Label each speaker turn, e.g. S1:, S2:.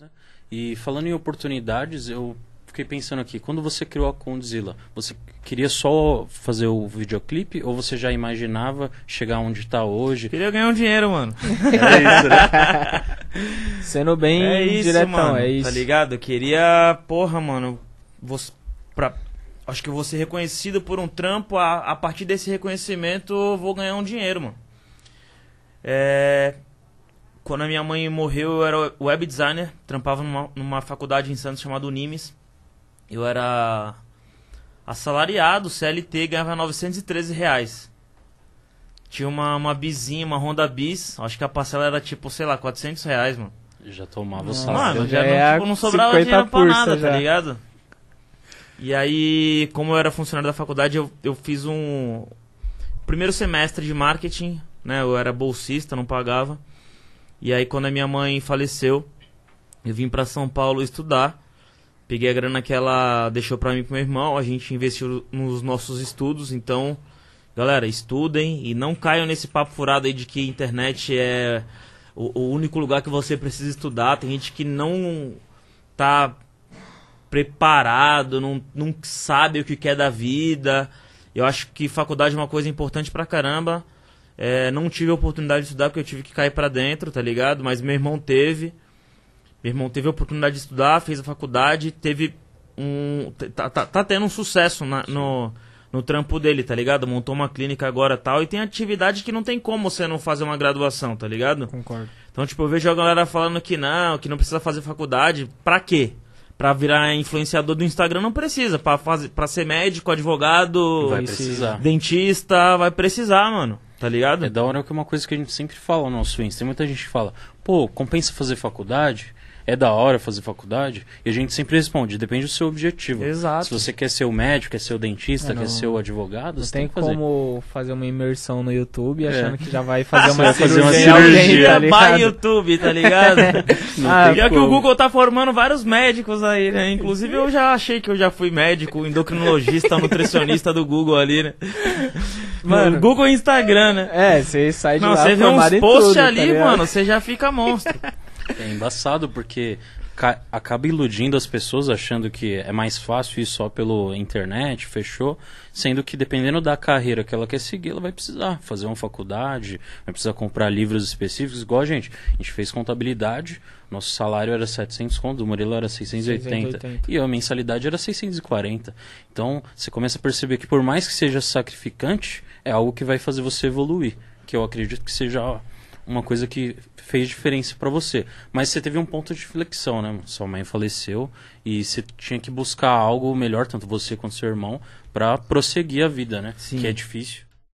S1: né? E falando em oportunidades, eu fiquei pensando aqui, quando você criou a Condzilla, você queria só fazer o videoclipe ou você já imaginava chegar onde está hoje? Queria ganhar um dinheiro, mano. É isso, né? Sendo bem é isso, diretão, mano, é isso. Tá ligado?
S2: Eu queria, porra, mano, você, pra, acho que eu vou ser reconhecido por um trampo, a, a partir desse reconhecimento eu vou ganhar um dinheiro, mano. É, quando a minha mãe morreu, eu era web designer, trampava numa, numa faculdade em Santos chamada Unimes. Eu era assalariado, CLT, ganhava 913 reais. Tinha uma, uma bizinha, uma Honda Bis, acho que a parcela era tipo, sei lá, 400 reais, mano. Já tomava o salário. Mano, já, já não, é tipo, não sobrava dinheiro pra nada, tá já. tá ligado? E aí, como eu era funcionário da faculdade, eu, eu fiz um primeiro semestre de marketing, né? Eu era bolsista, não pagava. E aí quando a minha mãe faleceu, eu vim para São Paulo estudar. Peguei a grana que ela deixou para mim e pro meu irmão, a gente investiu nos nossos estudos, então, galera, estudem e não caiam nesse papo furado aí de que internet é o, o único lugar que você precisa estudar. Tem gente que não tá preparado, não, não sabe o que quer da vida. Eu acho que faculdade é uma coisa importante pra caramba. É, não tive a oportunidade de estudar porque eu tive que cair para dentro, tá ligado? Mas meu irmão teve. Meu irmão teve a oportunidade de estudar, fez a faculdade, teve um. Tá, tá, tá tendo um sucesso na, no, no trampo dele, tá ligado? Montou uma clínica agora tal. E tem atividade que não tem como você não fazer uma graduação, tá ligado? Concordo. Então, tipo, eu vejo a galera falando que não, que não precisa fazer faculdade. Pra quê? Pra virar influenciador do Instagram não precisa. Pra, fazer, pra ser médico, advogado, vai precisar.
S1: dentista, vai precisar, mano. Tá ligado? É da hora que é uma coisa que a gente sempre fala no nosso Insta. Tem muita gente que fala, pô, compensa fazer faculdade? É da hora fazer faculdade? E a gente sempre responde, depende do seu objetivo. Exato. Se você quer ser o médico, quer ser o dentista, é quer ser o advogado, não você tem, tem que fazer. como fazer uma imersão no YouTube achando é. que já vai fazer uma, cirurgia, fazer uma cirurgia. Alguém, tá YouTube, tá ligado? É. ah, é que o Google
S2: tá formando vários médicos aí, né? Inclusive eu já achei que eu já fui médico, endocrinologista, nutricionista do Google ali, né? Mano, Google e Instagram, né? É, você sai de não, lá. você vê uns posts ali, tá mano, você já fica monstro.
S1: É embaçado porque acaba iludindo as pessoas achando que é mais fácil ir só pelo internet, fechou, sendo que dependendo da carreira que ela quer seguir, ela vai precisar fazer uma faculdade, vai precisar comprar livros específicos, igual a gente, a gente fez contabilidade, nosso salário era 700 conto, o Murilo era 680, 680, e a mensalidade era 640. Então, você começa a perceber que por mais que seja sacrificante, é algo que vai fazer você evoluir, que eu acredito que seja uma coisa que fez diferença para você. Mas você teve um ponto de flexão, né? Sua mãe faleceu e você tinha que buscar algo melhor, tanto você quanto seu irmão, para prosseguir a vida, né? Sim. Que é difícil.